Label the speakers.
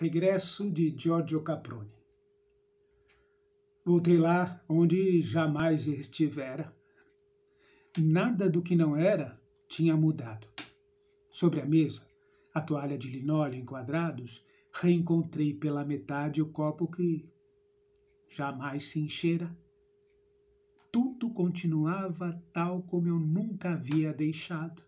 Speaker 1: Regresso de Giorgio Caproni. Voltei lá onde jamais estivera. Nada do que não era tinha mudado. Sobre a mesa, a toalha de linóleo em quadrados, reencontrei pela metade o copo que jamais se enchera. Tudo continuava tal como eu nunca havia deixado